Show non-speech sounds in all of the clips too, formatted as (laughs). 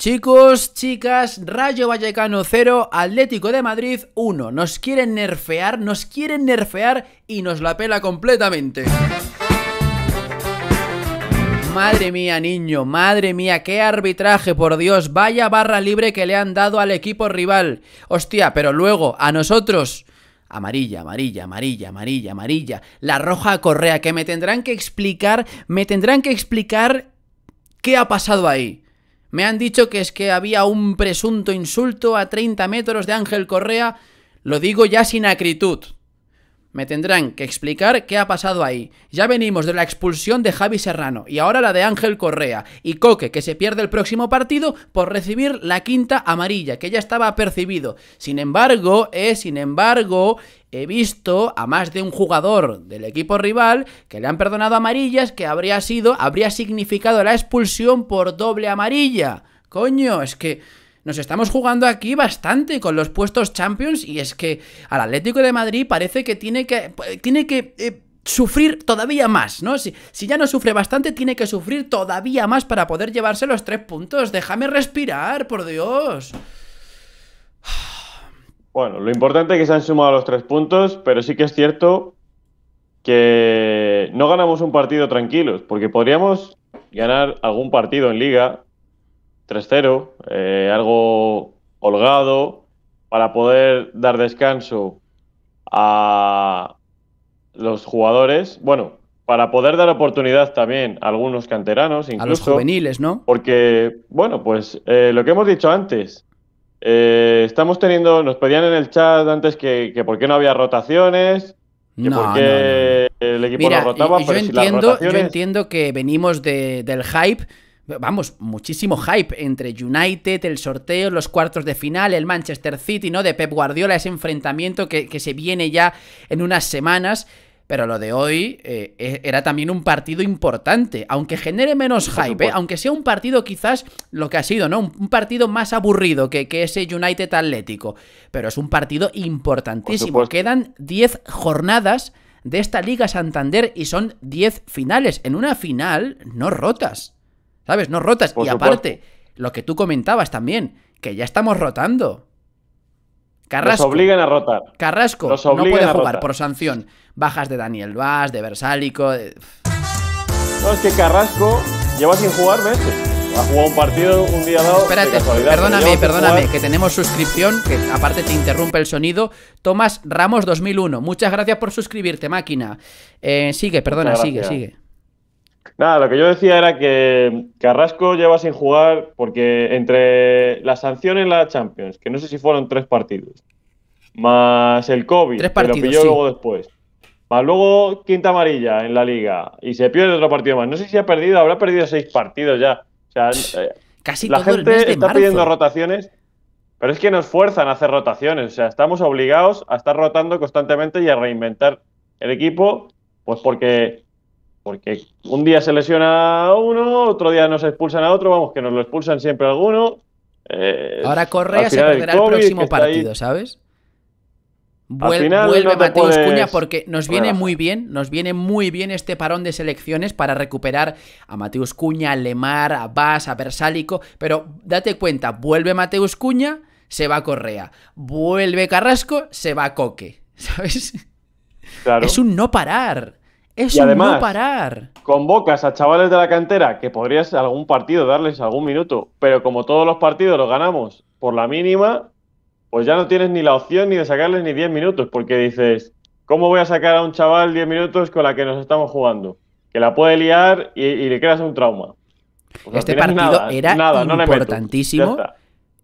Chicos, chicas, Rayo Vallecano 0, Atlético de Madrid 1. Nos quieren nerfear, nos quieren nerfear y nos la pela completamente. Madre mía, niño, madre mía, qué arbitraje, por Dios, vaya barra libre que le han dado al equipo rival. Hostia, pero luego, a nosotros. Amarilla, amarilla, amarilla, amarilla, amarilla. La roja correa, que me tendrán que explicar, me tendrán que explicar qué ha pasado ahí. Me han dicho que es que había un presunto insulto a 30 metros de Ángel Correa. Lo digo ya sin acritud. Me tendrán que explicar qué ha pasado ahí. Ya venimos de la expulsión de Javi Serrano y ahora la de Ángel Correa y Coque, que se pierde el próximo partido por recibir la quinta amarilla, que ya estaba percibido. Sin embargo, eh, sin embargo, he visto a más de un jugador del equipo rival que le han perdonado amarillas que habría sido, habría significado la expulsión por doble amarilla. Coño, es que nos estamos jugando aquí bastante con los puestos Champions y es que al Atlético de Madrid parece que tiene que tiene que eh, sufrir todavía más, ¿no? Si, si, ya no sufre bastante, tiene que sufrir todavía más para poder llevarse los tres puntos. Déjame respirar, por Dios. Bueno, lo importante es que se han sumado los tres puntos, pero sí que es cierto que no ganamos un partido tranquilos, porque podríamos ganar algún partido en liga 3-0, eh, algo holgado, para poder dar descanso a los jugadores. Bueno, para poder dar oportunidad también a algunos canteranos, incluso. A los juveniles, ¿no? Porque, bueno, pues eh, lo que hemos dicho antes, eh, estamos teniendo, nos pedían en el chat antes que, por qué no había rotaciones, que por qué el equipo no rotaba. Yo, entiendo, yo entiendo que venimos del hype. Vamos, muchísimo hype entre United, el sorteo, los cuartos de final, el Manchester City, ¿no? De Pep Guardiola, ese enfrentamiento que, que se viene ya en unas semanas. Pero lo de hoy eh, e, era también un partido importante, aunque genere menos hype, aunque sea un partido quizás lo que ha sido, ¿no? Un, partido más aburrido que, ese United Atlético, pero es un partido importantísimo. Quedan 10 jornadas de esta Liga Santander y son 10 finales. En una final no rotas, ¿sabes? No rotas. y aparte, lo que tú comentabas también, que ya estamos rotando. Carrasco. obligan a rotar. Carrasco no puede jugar por sanción. Bajas de Daniel Vaz, de Versálico. No, es que Carrasco lleva sin jugar ¿ves? Ha jugado un partido un día dado. Espérate, perdóname, perdóname, que tenemos suscripción, que aparte te interrumpe el sonido. Tomás Ramos 2001, muchas gracias por suscribirte, máquina. Eh, sigue, perdona, sigue, sigue. Nada, lo que yo decía era que Carrasco lleva sin jugar porque entre la sanción en la Champions, que no sé si fueron tres partidos, más el COVID, que lo pilló luego después, más luego quinta amarilla en la liga y se pierde otro partido más. No sé si ha perdido, habrá perdido seis partidos ya. O sea, eh, casi la gente está pidiendo rotaciones, pero es que nos fuerzan a hacer rotaciones. O sea, estamos obligados a estar rotando constantemente y a reinventar el equipo, pues porque porque un día se lesiona a uno, otro día nos expulsan a otro, vamos, que nos lo expulsan siempre a alguno. Eh, Ahora Correa se perderá el, próximo partido, ¿sabes? vuelve Mateus Cuña porque nos viene muy bien, nos viene muy bien este parón de selecciones para recuperar a Mateus Cuña, a Lemar, a Vaz, a Bersálico, pero date cuenta, vuelve Mateus Cuña, se va Correa, vuelve Carrasco, se va Coque, (laughs) ¿sabes? Es un no parar y además, parar. Convocas a chavales de la cantera que podrías algún partido darles algún minuto, pero como todos los partidos los ganamos por la mínima, pues ya no tienes ni la opción ni de sacarles ni 10 minutos, porque dices, ¿cómo voy a sacar a un chaval 10 minutos con la que nos estamos jugando? Que la puede liar y, le creas un trauma. este partido era importantísimo.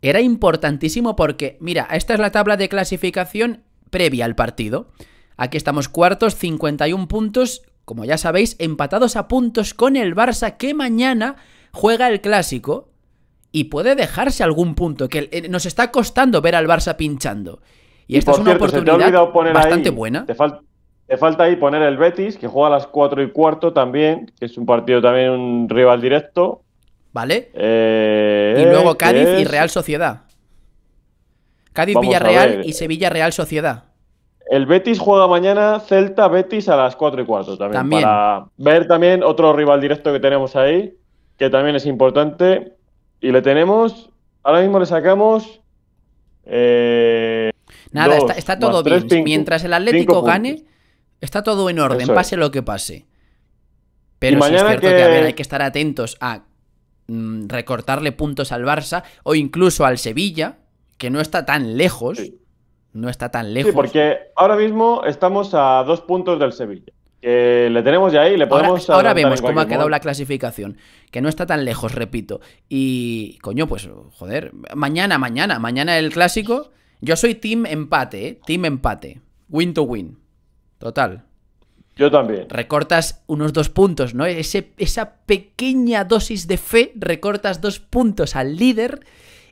era importantísimo porque, mira, esta es la tabla de clasificación previa al partido. Aquí estamos cuartos, 51 puntos, como ya sabéis, empatados a puntos con el Barça que mañana juega el clásico y puede dejarse algún punto, que eh, nos está costando ver al Barça pinchando. Y, esta es una oportunidad bastante buena. Te, falta ahí poner el Betis, que juega a las 4 y cuarto también, es un partido también un rival directo. ¿Vale? Eh, y luego Cádiz y Real Sociedad. Cádiz-Villarreal y eh. Sevilla-Real Sociedad. El Betis juega mañana Celta Betis a las 4 y 4. también, Para ver también otro rival directo que tenemos ahí, que también es importante. Y le tenemos, ahora mismo le sacamos. Eh, Nada, está, todo bien. Mientras el Atlético gane, está todo en orden, pase lo que pase. Pero es cierto que... hay que estar atentos a mm, recortarle puntos al Barça o incluso al Sevilla, que no está tan lejos no está tan lejos. Sí, porque ahora mismo estamos a dos puntos del Sevilla. le tenemos ya ahí, le podemos. Ahora, vemos cómo ha quedado la clasificación. Que no está tan lejos, repito. Y, coño, pues, joder. Mañana, mañana, mañana el clásico. Yo soy team empate, ¿eh? Team empate. Win to win. Total. Yo también. Recortas unos dos puntos, ¿no? esa pequeña dosis de fe, recortas dos puntos al líder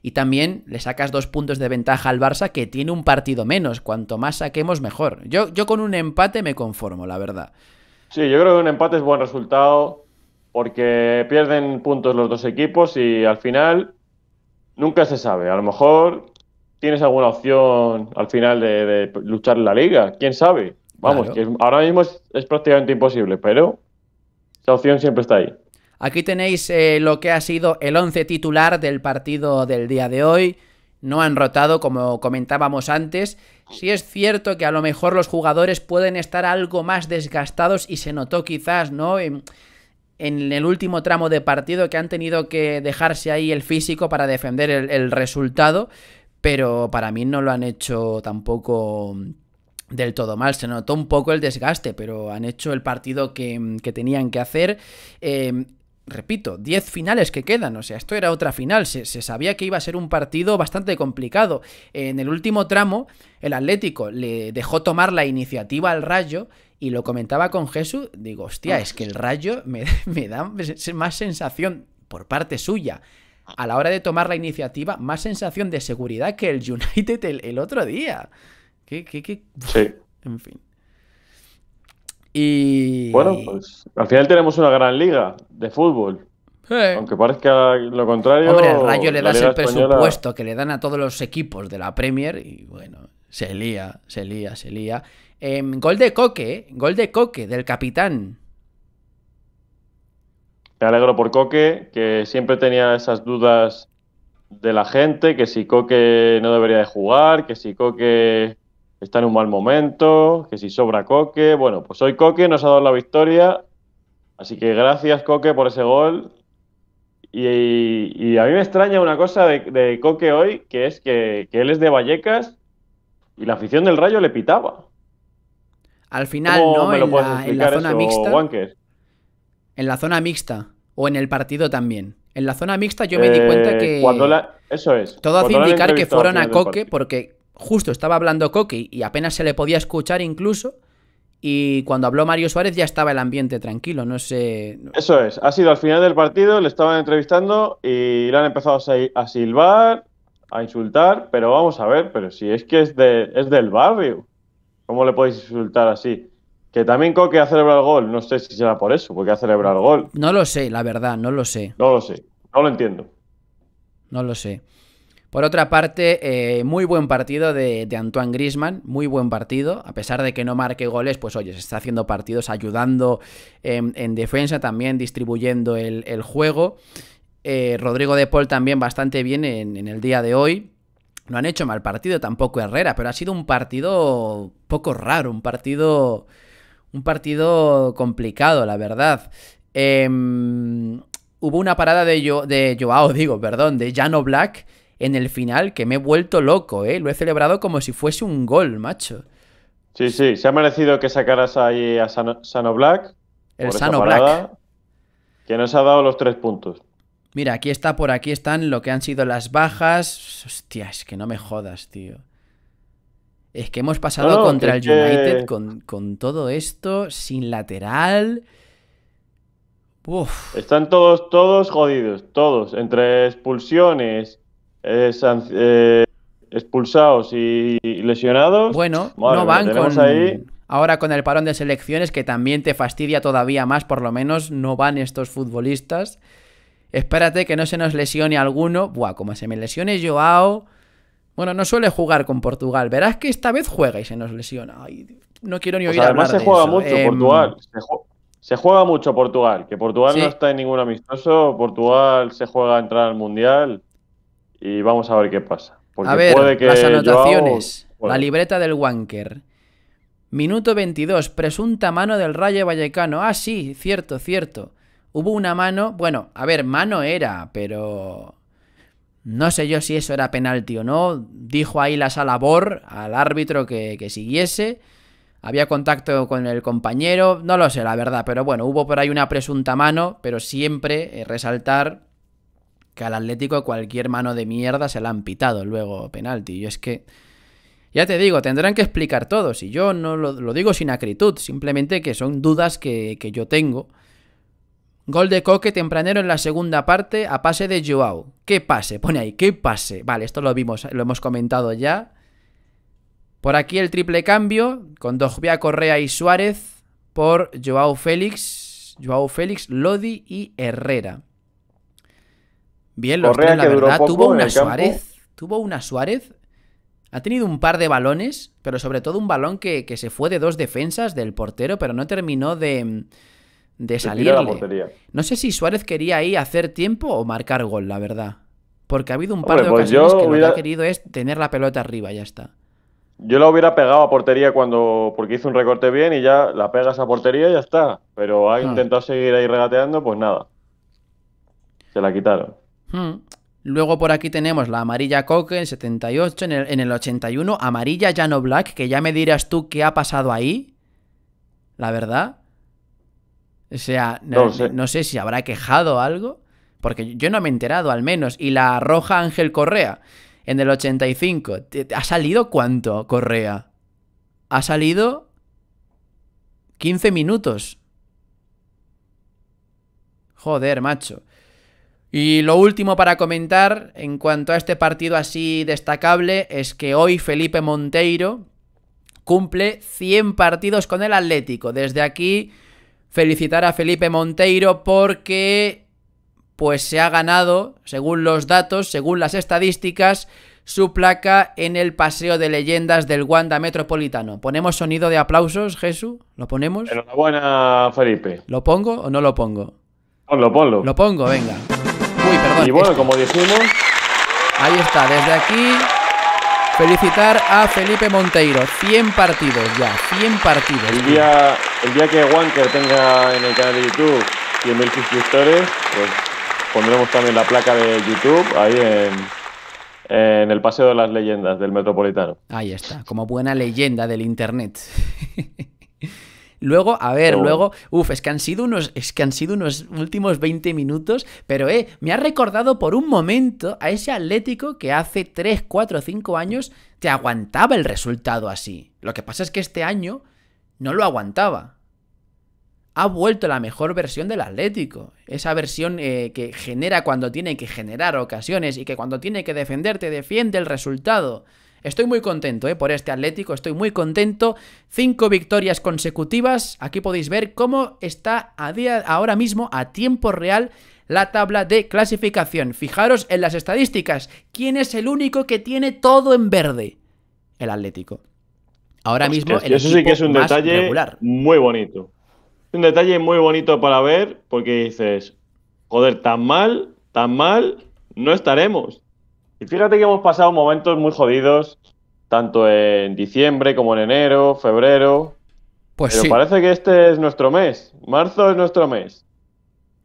y también le sacas dos puntos de ventaja al Barça que tiene un partido menos. Cuanto más saquemos, mejor. Yo, yo con un empate me conformo, la verdad. Sí, yo creo que un empate es buen resultado porque pierden puntos los dos equipos y al final nunca se sabe. A lo mejor tienes alguna opción al final de, luchar en la liga. ¿Quién sabe? Vamos, ahora mismo es prácticamente imposible, pero esa opción siempre está ahí. Aquí tenéis eh, lo que ha sido el once titular del partido del día de hoy. No han rotado, como comentábamos antes. Sí es cierto que a lo mejor los jugadores pueden estar algo más desgastados y se notó quizás, ¿no? En, el último tramo de partido que han tenido que dejarse ahí el físico para defender el, resultado. Pero para mí no lo han hecho tampoco del todo mal. Se notó un poco el desgaste, pero han hecho el partido que, tenían que hacer. Eh, repito, 10 finales que quedan, o sea, esto era otra final, se, se, sabía que iba a ser un partido bastante complicado. En el último tramo, el Atlético le dejó tomar la iniciativa al Rayo y lo comentaba con Jesús, digo, hostia, es que el Rayo me, (laughs) da más sensación por parte suya a la hora de tomar la iniciativa, más sensación de seguridad que el United el, otro día. Sí. En fin. Y... Bueno, pues al final tenemos una gran liga de fútbol. Aunque parezca lo contrario. Hombre, el Rayo le das el presupuesto que le dan a todos los equipos de la Premier y bueno, se lía, se lía, se lía. Em, gol de Coque, ¿eh? gol de Coque, del capitán. Me alegro por Coque, que siempre tenía esas dudas de la gente, que si Coque no debería de jugar, que si Coque está en un mal momento, que si sobra Coque. Bueno, pues hoy Coque nos ha dado la victoria. Así que gracias, Coque, por ese gol. Y, a mí me extraña una cosa de, Coque hoy, que es que, él es de Vallecas y la afición del Rayo le pitaba. Al final, ¿no? Me lo en, la, en, la, zona mixta. En la zona mixta. O en el partido también. En la zona mixta yo me di cuenta eh, que. Cuando Eso es. Todo hace indicar que fueron a Coque porque justo estaba hablando Coqui y apenas se le podía escuchar incluso. Y cuando habló Mario Suárez ya estaba el ambiente tranquilo, no sé. Eso es, ha sido al final del partido, le estaban entrevistando y le han empezado a silbar, a insultar, pero vamos a ver, pero si es que es, de, es del barrio, ¿cómo le podéis insultar así? Que también Coque ha celebrado el gol, no sé si será por eso, porque ha celebrado el gol. No lo sé, la verdad, no lo sé. No lo sé, no lo entiendo. No lo sé. Por otra parte, eh, muy buen partido de, Antoine Grisman, muy buen partido, a pesar de que no marque goles, pues oye, se está haciendo partidos ayudando em, en, defensa, también distribuyendo el, juego. Eh, Rodrigo de Paul también bastante bien en, el día de hoy. No han hecho mal partido tampoco Herrera, pero ha sido un partido poco raro, un partido. Un partido complicado, la verdad. Em, hubo una parada de, de Joao, (laughs) digo, perdón, de Jano Black en el final que me he vuelto loco, ¿eh? Lo he celebrado como si fuese un gol, macho. Sí, sí, se ha merecido que sacaras ahí a Sano, Black. El Sano Black. Que nos ha dado los tres puntos. Mira, aquí está, por aquí están lo que han sido las bajas. Hostia, es que no me jodas, tío. Es que hemos pasado contra el United con, con, todo esto, sin lateral. Uf. Están todos, todos jodidos, todos. Entre expulsiones, eh, expulsados y lesionados. Bueno, no van con... Ahora con el parón de selecciones que también te fastidia todavía más, por lo menos no van estos futbolistas. Espérate que no se nos lesione alguno. Buah, como se me lesione Joao. Bueno, no suele jugar con Portugal. Verás que esta vez juega y se nos lesiona. no quiero ni pues oír pues además se juega mucho em. Portugal. Se, juega mucho Portugal. Que Portugal no está en ningún amistoso. Portugal se juega a entrar al Mundial y vamos a ver qué pasa. a ver, las anotaciones. La libreta del Wanker. Minuto 22, presunta mano del Rayo Vallecano. Ah, sí, cierto, cierto. Hubo una mano, bueno, a ver, mano era, pero no sé yo si eso era penalti o no. Dijo ahí la salabor al árbitro que, siguiese. Había contacto con el compañero. No lo sé, la verdad. Pero bueno, hubo por ahí una presunta mano. Pero siempre eh, resaltar que al Atlético cualquier mano de mierda se la han pitado luego penalti. Y es que, ya te digo, tendrán que explicar todo. Si yo no lo, digo sin acritud, simplemente que son dudas que, yo tengo. Gol de Coque tempranero en la segunda parte a pase de Joao. ¿Qué pase? Pone ahí, ¿qué pase? Vale, esto lo vimos, lo hemos comentado ya. Por aquí el triple cambio con Dojbia, Correa y Suárez por Joao Félix, Joao Félix, Lodi y Herrera. Bien, los la verdad, tuvo una Suárez. Tuvo una Suárez. Ha tenido un par de balones, pero sobre todo un balón que, se fue de dos defensas del portero, pero no terminó de, de salirle. No sé si Suárez quería ahí hacer tiempo o marcar gol, la verdad. Porque ha habido un par de pues ocasiones que hubiera... lo ha querido es tener la pelota arriba, ya está. Yo la hubiera pegado a portería cuando. porque hizo un recorte bien y ya la pegas a portería y ya está. Pero ha ah. intentado seguir ahí regateando, pues nada. Se la quitaron. Hmm. Luego por aquí tenemos la amarilla Coque en 78, en el, 81, amarilla Jano Black, que ya me dirás tú qué ha pasado ahí. La verdad. O sea, no, sé. no, sé. si habrá quejado algo, porque yo no me he enterado al menos. Y la roja Ángel Correa en el 85, ¿ha salido cuánto Correa? Ha salido 15 minutos. Joder, macho. Y lo último para comentar en cuanto a este partido así destacable es que hoy Felipe Monteiro cumple 100 partidos con el Atlético. Desde aquí felicitar a Felipe Monteiro porque pues se ha ganado, según los datos, según las estadísticas, su placa en el Paseo de Leyendas del Wanda Metropolitano. ¿Ponemos sonido de aplausos, Jesús? ¿Lo ponemos? Enhorabuena, Felipe. ¿Lo pongo o no lo pongo? Ponlo, ponlo. Lo pongo, venga. Y bueno, como dijimos. Ahí está, desde aquí. Felicitar a Felipe Monteiro. 100 partidos ya, 100 partidos. El día, el día que Wanker tenga en el canal de YouTube 100.000 suscriptores, pues pondremos también la placa de YouTube ahí en, en el Paseo de las Leyendas del Metropolitano. Ahí está, como buena leyenda del Internet. (laughs) Luego, a ver, oh. luego, uff, es que han sido unos, es que han sido unos últimos 20 minutos, pero eh, me ha recordado por un momento a ese Atlético que hace 3, 4, 5 años te aguantaba el resultado así. Lo que pasa es que este año no lo aguantaba. Ha vuelto la mejor versión del Atlético. Esa versión eh, que genera cuando tiene que generar ocasiones y que cuando tiene que defender te defiende el resultado. Estoy muy contento eh, por este Atlético, estoy muy contento. Cinco victorias consecutivas. Aquí podéis ver cómo está ahora mismo a tiempo real la tabla de clasificación. Fijaros en las estadísticas. ¿Quién es el único que tiene todo en verde? El Atlético. Ahora mismo el eso sí que es un detalle muy bonito. Un detalle muy bonito para ver porque dices, joder, tan mal, tan mal no estaremos. Y fíjate que hemos pasado momentos muy jodidos, tanto en diciembre como en enero, febrero. Pues pero parece que este es nuestro mes. Marzo es nuestro mes.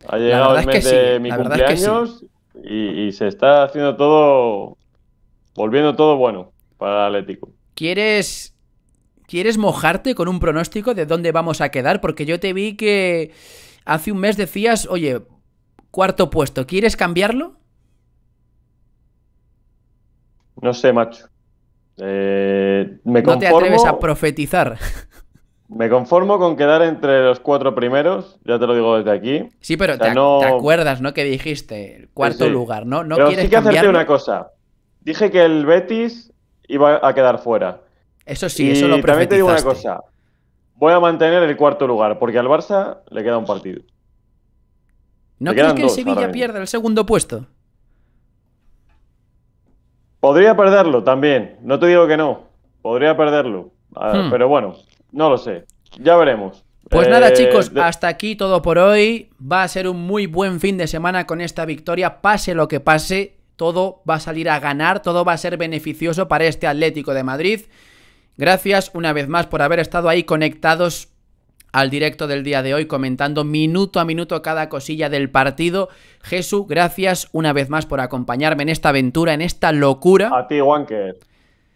Ha llegado el mes de mi cumpleaños y, se está haciendo todo. volviendo todo bueno para el Atlético. ¿Quieres ¿Quieres mojarte con un pronóstico de dónde vamos a quedar? Porque yo te vi que hace un mes decías, oye, cuarto puesto, ¿quieres cambiarlo? No sé, macho. Eh, no te atreves a profetizar. (laughs) Me conformo con quedar entre los cuatro primeros, ya te lo digo desde aquí. Sí, pero te, no... acuerdas, ¿no? Que dijiste, el cuarto lugar, ¿no? no pero sí que hacerte una cosa. Dije que el Betis iba a quedar fuera. Eso sí, eso lo también te digo una cosa. Voy a mantener el cuarto lugar, porque al Barça le queda un partido. ¿No crees que el Sevilla pierda el segundo puesto? Podría perderlo también, no te digo que no, podría perderlo, ah, hmm. pero bueno, no lo sé, ya veremos. Pues nada eh, chicos, hasta aquí todo por hoy, va a ser un muy buen fin de semana con esta victoria, pase lo que pase, todo va a salir a ganar, todo va a ser beneficioso para este Atlético de Madrid. Gracias una vez más por haber estado ahí conectados al directo del día de hoy comentando minuto a minuto cada cosilla del partido. Jesús, gracias una vez más por acompañarme en esta aventura, en esta locura. A ti, Wanker.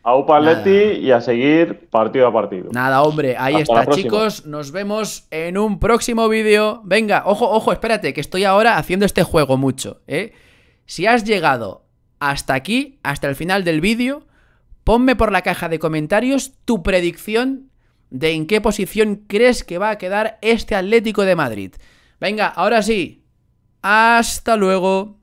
A Upaletti y a seguir partido a partido. Nada, hombre, ahí está, chicos. Nos vemos en un próximo vídeo. Venga, ojo, ojo, espérate, que estoy ahora haciendo este juego mucho, ¿eh? Si has llegado hasta aquí, hasta el final del vídeo, ponme por la caja de comentarios tu predicción de en qué posición crees que va a quedar este Atlético de Madrid. Venga, ahora sí. Hasta luego.